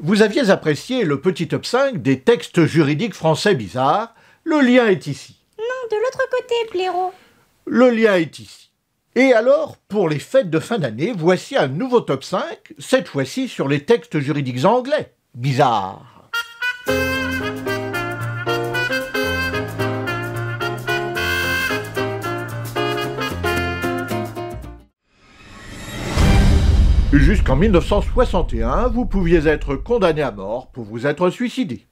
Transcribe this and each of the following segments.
Vous aviez apprécié le petit top 5 des textes juridiques français bizarres. Le lien est ici. Non, de l'autre côté, Pléro. Le lien est ici. Et alors, pour les fêtes de fin d'année, voici un nouveau top 5, cette fois-ci sur les textes juridiques anglais. Bizarre. Jusqu'en 1961, vous pouviez être condamné à mort pour vous être suicidé.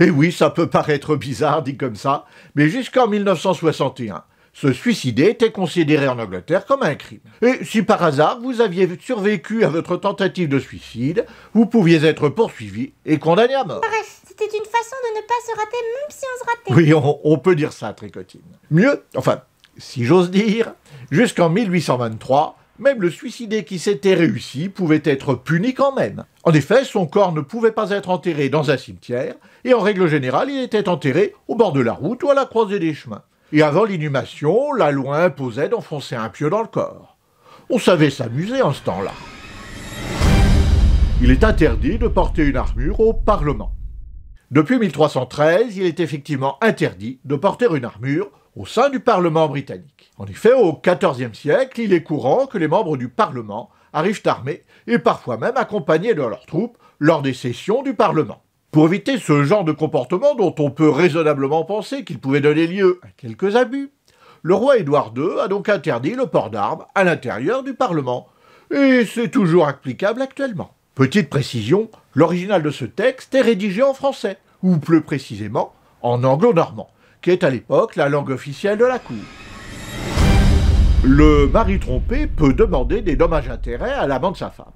Et eh oui, ça peut paraître bizarre dit comme ça, mais jusqu'en 1961, se suicider était considéré en Angleterre comme un crime. Et si par hasard vous aviez survécu à votre tentative de suicide, vous pouviez être poursuivi et condamné à mort. Bref, c'était une façon de ne pas se rater même si on se ratait. Oui, on, on peut dire ça, Tricotine. Mieux, enfin, si j'ose dire, jusqu'en 1823, même le suicidé qui s'était réussi pouvait être puni quand même. En effet, son corps ne pouvait pas être enterré dans un cimetière, et en règle générale, il était enterré au bord de la route ou à la croisée des chemins. Et avant l'inhumation, la loi imposait d'enfoncer un pieu dans le corps. On savait s'amuser en ce temps-là. Il est interdit de porter une armure au Parlement. Depuis 1313, il est effectivement interdit de porter une armure au sein du Parlement britannique. En effet, au XIVe siècle, il est courant que les membres du Parlement arrivent armés et parfois même accompagnés de leurs troupes lors des sessions du Parlement. Pour éviter ce genre de comportement dont on peut raisonnablement penser qu'il pouvait donner lieu à quelques abus, le roi Édouard II a donc interdit le port d'armes à l'intérieur du Parlement, et c'est toujours applicable actuellement. Petite précision, l'original de ce texte est rédigé en français, ou plus précisément en anglo-normand, qui est à l'époque la langue officielle de la cour. Le mari trompé peut demander des dommages-intérêts à l'amant de sa femme.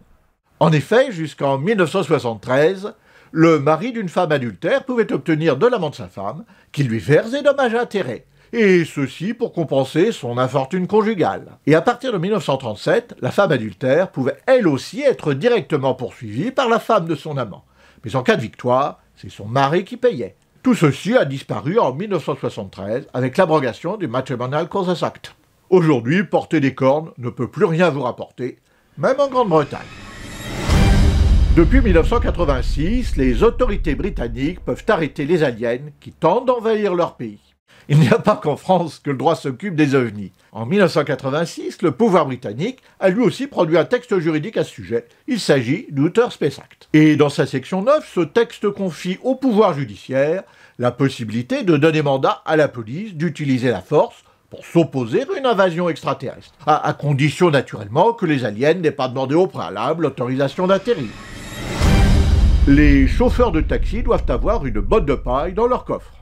En effet, jusqu'en 1973, le mari d'une femme adultère pouvait obtenir de l'amant de sa femme qu'il lui verse des dommages-intérêts, et ceci pour compenser son infortune conjugale. Et à partir de 1937, la femme adultère pouvait elle aussi être directement poursuivie par la femme de son amant. Mais en cas de victoire, c'est son mari qui payait. Tout ceci a disparu en 1973 avec l'abrogation du Matrimonial Causes Act. Aujourd'hui, porter des cornes ne peut plus rien vous rapporter, même en Grande-Bretagne. Depuis 1986, les autorités britanniques peuvent arrêter les aliens qui tentent d'envahir leur pays. Il n'y a pas qu'en France que le droit s'occupe des ovnis. En 1986, le pouvoir britannique a lui aussi produit un texte juridique à ce sujet. Il s'agit du Space Act. Et dans sa section 9, ce texte confie au pouvoir judiciaire la possibilité de donner mandat à la police d'utiliser la force pour s'opposer à une invasion extraterrestre, à, à condition naturellement que les aliens n'aient pas demandé au préalable l'autorisation d'atterrir. Les chauffeurs de taxi doivent avoir une botte de paille dans leur coffre.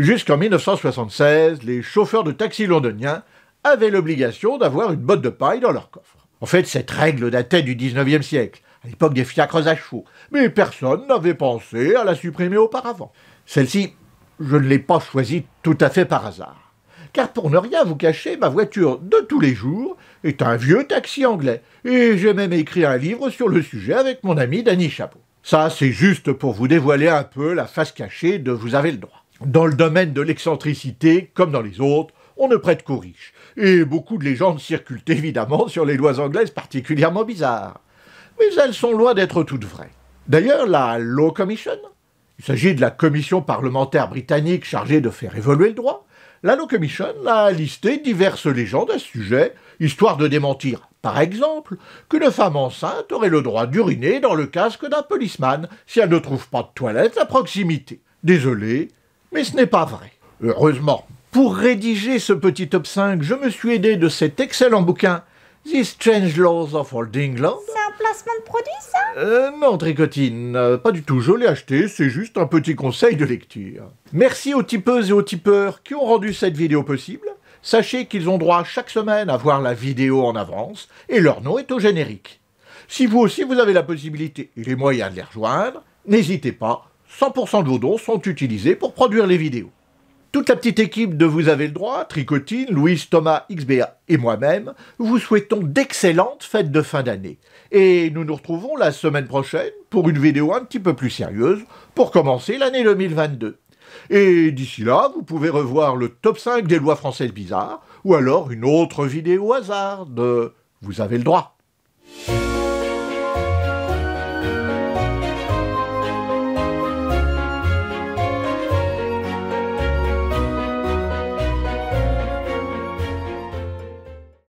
Jusqu'en 1976, les chauffeurs de taxi londoniens avaient l'obligation d'avoir une botte de paille dans leur coffre. En fait, cette règle datait du 19e siècle, à l'époque des fiacres à chevaux, mais personne n'avait pensé à la supprimer auparavant. Celle-ci, je ne l'ai pas choisie tout à fait par hasard. Car pour ne rien vous cacher, ma voiture de tous les jours est un vieux taxi anglais, et j'ai même écrit un livre sur le sujet avec mon ami Danny Chapeau. Ça, c'est juste pour vous dévoiler un peu la face cachée de Vous avez le droit. Dans le domaine de l'excentricité, comme dans les autres, on ne prête qu'aux riches. Et beaucoup de légendes circulent évidemment sur les lois anglaises particulièrement bizarres. Mais elles sont loin d'être toutes vraies. D'ailleurs, la Law Commission, il s'agit de la commission parlementaire britannique chargée de faire évoluer le droit, la Law Commission a listé diverses légendes à ce sujet, histoire de démentir, par exemple, qu'une femme enceinte aurait le droit d'uriner dans le casque d'un policeman si elle ne trouve pas de toilette à proximité. Désolé, mais ce n'est pas vrai. Heureusement. Pour rédiger ce petit top 5, je me suis aidé de cet excellent bouquin, The Strange Laws of Holding England. C'est un placement de produit, ça euh, Non, Tricotine, euh, pas du tout. Je l'ai acheté, c'est juste un petit conseil de lecture. Merci aux tipeuses et aux tipeurs qui ont rendu cette vidéo possible. Sachez qu'ils ont droit chaque semaine à voir la vidéo en avance et leur nom est au générique. Si vous aussi vous avez la possibilité et les moyens de les rejoindre, n'hésitez pas, 100% de vos dons sont utilisés pour produire les vidéos. Toute la petite équipe de Vous avez le droit, Tricotine, Louise, Thomas, XBA et moi-même, vous souhaitons d'excellentes fêtes de fin d'année. Et nous nous retrouvons la semaine prochaine pour une vidéo un petit peu plus sérieuse pour commencer l'année 2022. Et d'ici là, vous pouvez revoir le top 5 des lois françaises bizarres ou alors une autre vidéo au hasard de Vous avez le droit.